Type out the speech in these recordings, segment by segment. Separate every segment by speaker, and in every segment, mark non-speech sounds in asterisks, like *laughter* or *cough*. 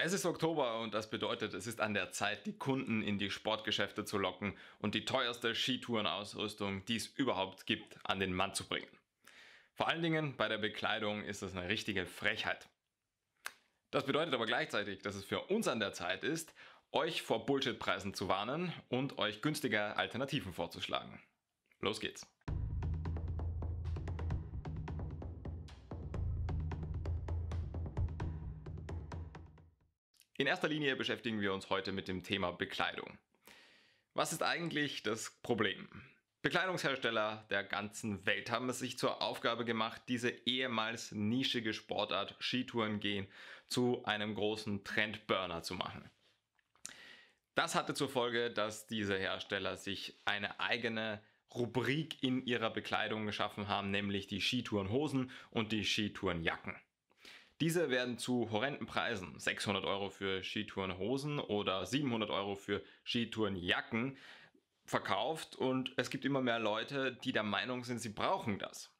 Speaker 1: Es ist Oktober und das bedeutet, es ist an der Zeit, die Kunden in die Sportgeschäfte zu locken und die teuerste Skitourenausrüstung, die es überhaupt gibt, an den Mann zu bringen. Vor allen Dingen bei der Bekleidung ist das eine richtige Frechheit. Das bedeutet aber gleichzeitig, dass es für uns an der Zeit ist, euch vor Bullshit-Preisen zu warnen und euch günstige Alternativen vorzuschlagen. Los geht's! In erster Linie beschäftigen wir uns heute mit dem Thema Bekleidung. Was ist eigentlich das Problem? Bekleidungshersteller der ganzen Welt haben es sich zur Aufgabe gemacht, diese ehemals nischige Sportart Skitouren gehen zu einem großen Trendburner zu machen. Das hatte zur Folge, dass diese Hersteller sich eine eigene Rubrik in ihrer Bekleidung geschaffen haben, nämlich die Skitourenhosen und die Skitourenjacken. Diese werden zu horrenden Preisen, 600 Euro für Skitourenhosen oder 700 Euro für Skitourenjacken, verkauft und es gibt immer mehr Leute, die der Meinung sind, sie brauchen das.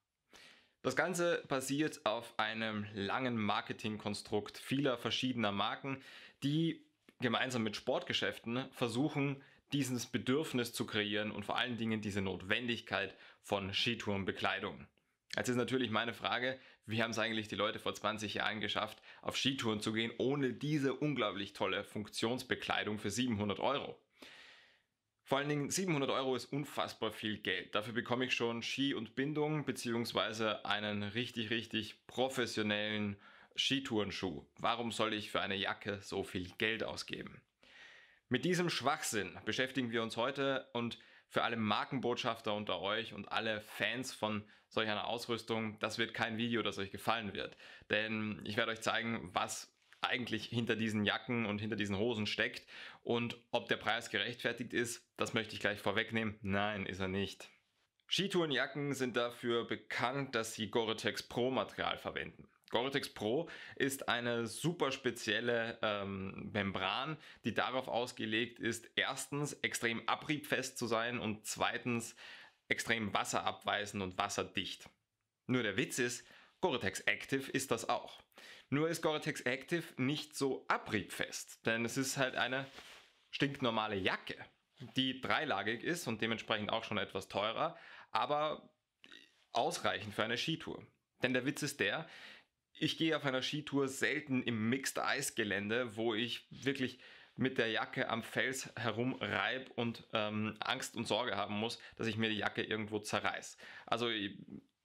Speaker 1: Das Ganze basiert auf einem langen Marketingkonstrukt vieler verschiedener Marken, die gemeinsam mit Sportgeschäften versuchen, dieses Bedürfnis zu kreieren und vor allen Dingen diese Notwendigkeit von Skitourenbekleidung. Jetzt ist natürlich meine Frage, wie haben es eigentlich die Leute vor 20 Jahren geschafft, auf Skitouren zu gehen, ohne diese unglaublich tolle Funktionsbekleidung für 700 Euro? Vor allen Dingen 700 Euro ist unfassbar viel Geld. Dafür bekomme ich schon Ski und Bindung beziehungsweise einen richtig, richtig professionellen Skitourenschuh. Warum soll ich für eine Jacke so viel Geld ausgeben? Mit diesem Schwachsinn beschäftigen wir uns heute und für alle Markenbotschafter unter euch und alle Fans von solch einer Ausrüstung, das wird kein Video, das euch gefallen wird. Denn ich werde euch zeigen, was eigentlich hinter diesen Jacken und hinter diesen Hosen steckt und ob der Preis gerechtfertigt ist, das möchte ich gleich vorwegnehmen. Nein, ist er nicht. Skitourenjacken sind dafür bekannt, dass sie Gore-Tex Pro Material verwenden. Gore-Tex Pro ist eine super spezielle ähm, Membran, die darauf ausgelegt ist, erstens extrem abriebfest zu sein und zweitens extrem wasserabweisend und wasserdicht. Nur der Witz ist, Gore-Tex Active ist das auch. Nur ist Gore-Tex Active nicht so abriebfest, denn es ist halt eine stinknormale Jacke, die dreilagig ist und dementsprechend auch schon etwas teurer, aber ausreichend für eine Skitour. Denn der Witz ist der, ich gehe auf einer Skitour selten im Mixed-Eis-Gelände, wo ich wirklich mit der Jacke am Fels herumreib und ähm, Angst und Sorge haben muss, dass ich mir die Jacke irgendwo zerreiß. Also äh,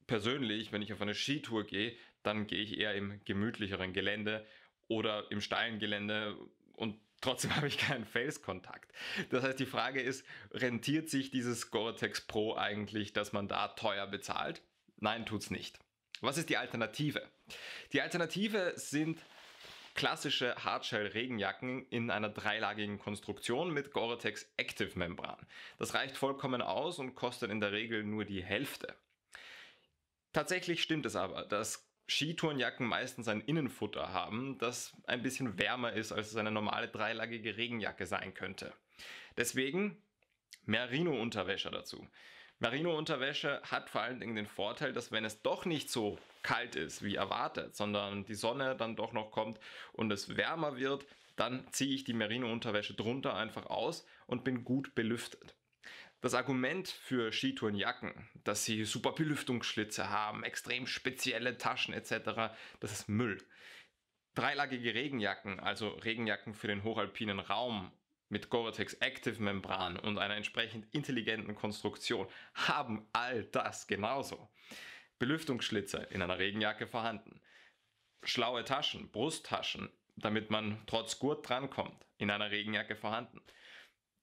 Speaker 1: persönlich, wenn ich auf eine Skitour gehe, dann gehe ich eher im gemütlicheren Gelände oder im steilen Gelände und trotzdem *laughs* habe ich keinen Felskontakt. Das heißt, die Frage ist, rentiert sich dieses Gore-Tex Pro eigentlich, dass man da teuer bezahlt? Nein, tut's nicht. Was ist die Alternative? Die Alternative sind klassische Hardshell-Regenjacken in einer dreilagigen Konstruktion mit Gore-Tex Active Membran. Das reicht vollkommen aus und kostet in der Regel nur die Hälfte. Tatsächlich stimmt es aber, dass Skitourenjacken meistens ein Innenfutter haben, das ein bisschen wärmer ist, als es eine normale dreilagige Regenjacke sein könnte. Deswegen Merino-Unterwäsche dazu. Merino-Unterwäsche hat vor allen Dingen den Vorteil, dass wenn es doch nicht so kalt ist wie erwartet, sondern die Sonne dann doch noch kommt und es wärmer wird, dann ziehe ich die Merino-Unterwäsche drunter einfach aus und bin gut belüftet. Das Argument für Skitourenjacken, dass sie super Belüftungsschlitze haben, extrem spezielle Taschen etc., das ist Müll. Dreilagige Regenjacken, also Regenjacken für den hochalpinen Raum mit Gore-Tex Active Membran und einer entsprechend intelligenten Konstruktion haben all das genauso. Belüftungsschlitze in einer Regenjacke vorhanden. Schlaue Taschen, Brusttaschen, damit man trotz Gurt drankommt, in einer Regenjacke vorhanden.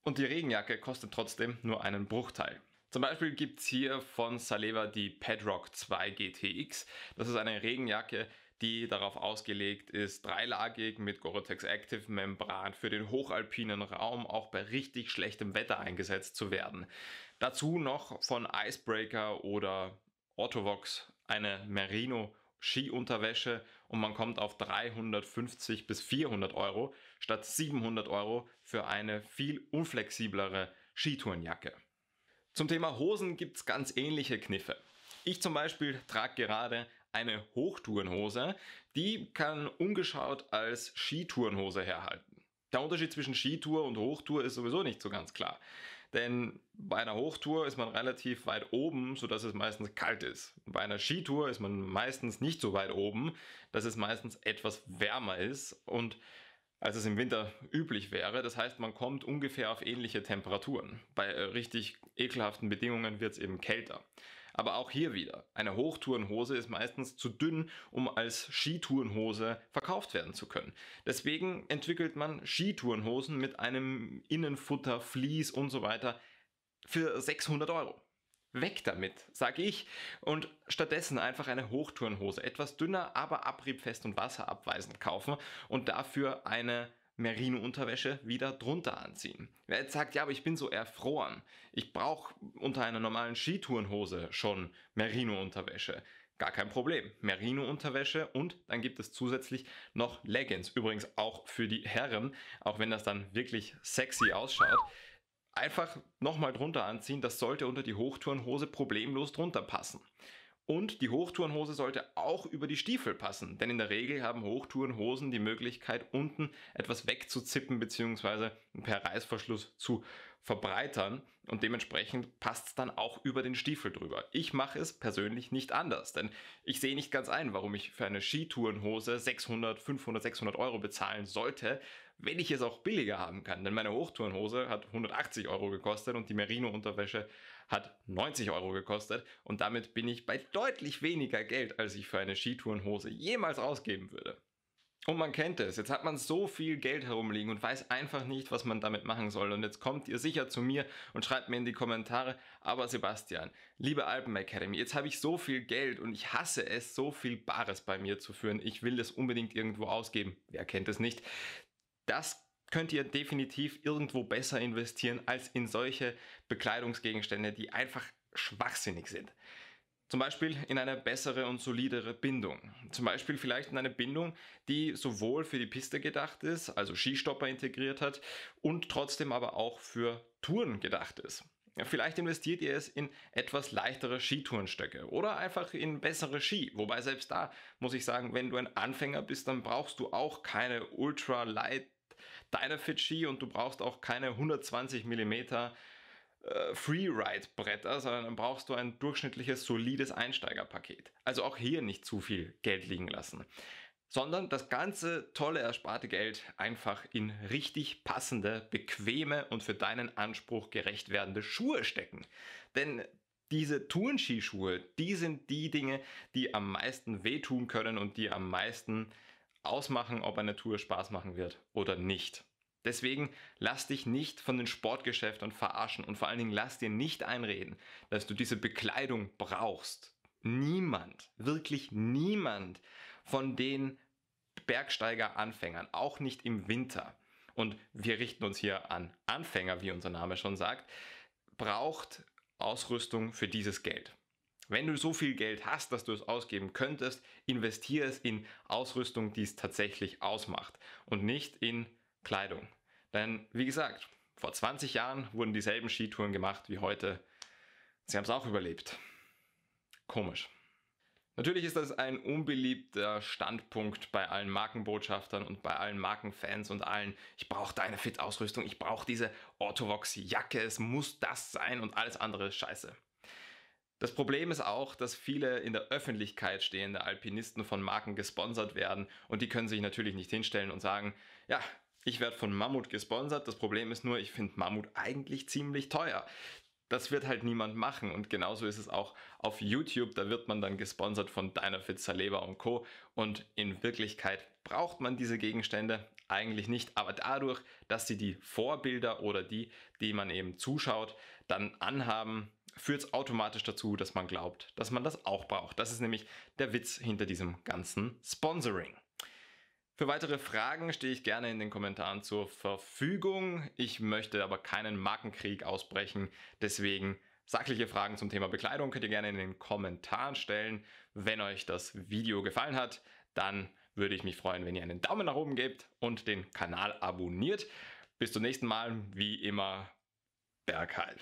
Speaker 1: Und die Regenjacke kostet trotzdem nur einen Bruchteil. Zum Beispiel gibt es hier von Saleva die Padrock 2 GTX. Das ist eine Regenjacke, die darauf ausgelegt ist, dreilagig mit Gore-Tex Active Membran für den hochalpinen Raum auch bei richtig schlechtem Wetter eingesetzt zu werden. Dazu noch von Icebreaker oder Ottovox eine Merino Skiunterwäsche und man kommt auf 350 bis 400 Euro statt 700 Euro für eine viel unflexiblere Skitourenjacke. Zum Thema Hosen gibt es ganz ähnliche Kniffe. Ich zum Beispiel trage gerade eine Hochtourenhose. Die kann ungeschaut als Skitourenhose herhalten. Der Unterschied zwischen Skitour und Hochtour ist sowieso nicht so ganz klar. Denn bei einer Hochtour ist man relativ weit oben, sodass es meistens kalt ist. Bei einer Skitour ist man meistens nicht so weit oben, dass es meistens etwas wärmer ist und als es im Winter üblich wäre. Das heißt, man kommt ungefähr auf ähnliche Temperaturen. Bei äh, richtig ekelhaften Bedingungen wird es eben kälter. Aber auch hier wieder, eine Hochtourenhose ist meistens zu dünn, um als Skitourenhose verkauft werden zu können. Deswegen entwickelt man Skitourenhosen mit einem Innenfutter, Vlies und so weiter für 600 Euro. Weg damit, sage ich. Und stattdessen einfach eine Hochtourenhose, etwas dünner, aber abriebfest und wasserabweisend kaufen und dafür eine Merino-Unterwäsche wieder drunter anziehen. Wer jetzt sagt, ja, aber ich bin so erfroren, ich brauche unter einer normalen Skitourenhose schon Merino-Unterwäsche. Gar kein Problem. Merino-Unterwäsche und dann gibt es zusätzlich noch Leggings. Übrigens auch für die Herren, auch wenn das dann wirklich sexy ausschaut einfach nochmal drunter anziehen, das sollte unter die Hochtourenhose problemlos drunter passen. Und die Hochtourenhose sollte auch über die Stiefel passen, denn in der Regel haben Hochtourenhosen die Möglichkeit, unten etwas wegzuzippen bzw. per Reißverschluss zu verbreitern und dementsprechend passt es dann auch über den Stiefel drüber. Ich mache es persönlich nicht anders, denn ich sehe nicht ganz ein, warum ich für eine Skitourenhose 600, 500, 600 Euro bezahlen sollte, wenn ich es auch billiger haben kann. Denn meine Hochtourenhose hat 180 Euro gekostet und die Merino-Unterwäsche hat 90 Euro gekostet und damit bin ich bei deutlich weniger Geld, als ich für eine Skitourenhose jemals ausgeben würde. Und man kennt es, jetzt hat man so viel Geld herumliegen und weiß einfach nicht, was man damit machen soll. Und jetzt kommt ihr sicher zu mir und schreibt mir in die Kommentare, aber Sebastian, liebe Alpen Academy, jetzt habe ich so viel Geld und ich hasse es, so viel Bares bei mir zu führen. Ich will das unbedingt irgendwo ausgeben. Wer kennt es nicht? Das könnt ihr definitiv irgendwo besser investieren als in solche Bekleidungsgegenstände, die einfach schwachsinnig sind. Zum Beispiel in eine bessere und solidere Bindung. Zum Beispiel vielleicht in eine Bindung, die sowohl für die Piste gedacht ist, also Skistopper integriert hat, und trotzdem aber auch für Touren gedacht ist. Vielleicht investiert ihr es in etwas leichtere Skitourenstöcke oder einfach in bessere Ski. Wobei selbst da muss ich sagen, wenn du ein Anfänger bist, dann brauchst du auch keine ultra light deiner Fidschi und du brauchst auch keine 120 mm äh, Freeride-Bretter, sondern dann brauchst du ein durchschnittliches, solides Einsteigerpaket. Also auch hier nicht zu viel Geld liegen lassen sondern das ganze tolle ersparte Geld einfach in richtig passende, bequeme und für deinen Anspruch gerecht werdende Schuhe stecken. Denn diese Tourenskischuhe, die sind die Dinge, die am meisten wehtun können und die am meisten ausmachen, ob eine Tour Spaß machen wird oder nicht. Deswegen lass dich nicht von den Sportgeschäften verarschen und vor allen Dingen lass dir nicht einreden, dass du diese Bekleidung brauchst. Niemand, wirklich niemand von den Bergsteiger-Anfängern, auch nicht im Winter. Und wir richten uns hier an Anfänger, wie unser Name schon sagt, braucht Ausrüstung für dieses Geld. Wenn du so viel Geld hast, dass du es ausgeben könntest, investiere es in Ausrüstung, die es tatsächlich ausmacht und nicht in Kleidung. Denn wie gesagt, vor 20 Jahren wurden dieselben Skitouren gemacht wie heute. Sie haben es auch überlebt. Komisch. Natürlich ist das ein unbeliebter Standpunkt bei allen Markenbotschaftern und bei allen Markenfans und allen, ich brauche deine Fit-Ausrüstung, ich brauche diese Orthovox-Jacke, es muss das sein und alles andere ist scheiße. Das Problem ist auch, dass viele in der Öffentlichkeit stehende Alpinisten von Marken gesponsert werden und die können sich natürlich nicht hinstellen und sagen, ja, ich werde von Mammut gesponsert, das Problem ist nur, ich finde Mammut eigentlich ziemlich teuer. Das wird halt niemand machen und genauso ist es auch auf YouTube, da wird man dann gesponsert von Dynafit, Saleva und Co. Und in Wirklichkeit braucht man diese Gegenstände eigentlich nicht, aber dadurch, dass sie die Vorbilder oder die, die man eben zuschaut, dann anhaben, führt es automatisch dazu, dass man glaubt, dass man das auch braucht. Das ist nämlich der Witz hinter diesem ganzen Sponsoring. Für weitere Fragen stehe ich gerne in den Kommentaren zur Verfügung. Ich möchte aber keinen Markenkrieg ausbrechen, deswegen sachliche Fragen zum Thema Bekleidung könnt ihr gerne in den Kommentaren stellen. Wenn euch das Video gefallen hat, dann würde ich mich freuen, wenn ihr einen Daumen nach oben gebt und den Kanal abonniert. Bis zum nächsten Mal, wie immer, Bergheil.